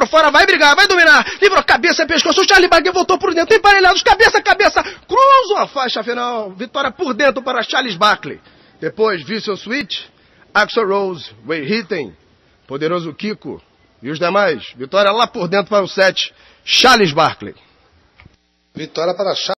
por fora, vai brigar, vai dominar. Livrou cabeça, pescoço. O Charlie Baguet voltou por dentro. Emparelhados, cabeça, cabeça. Cruzou a faixa final. Vitória por dentro para Charles Barkley. Depois, Vício Switch, Axel Rose, Way Hitten, Poderoso Kiko e os demais. Vitória lá por dentro para o set. Charles Barkley. Vitória para Charles.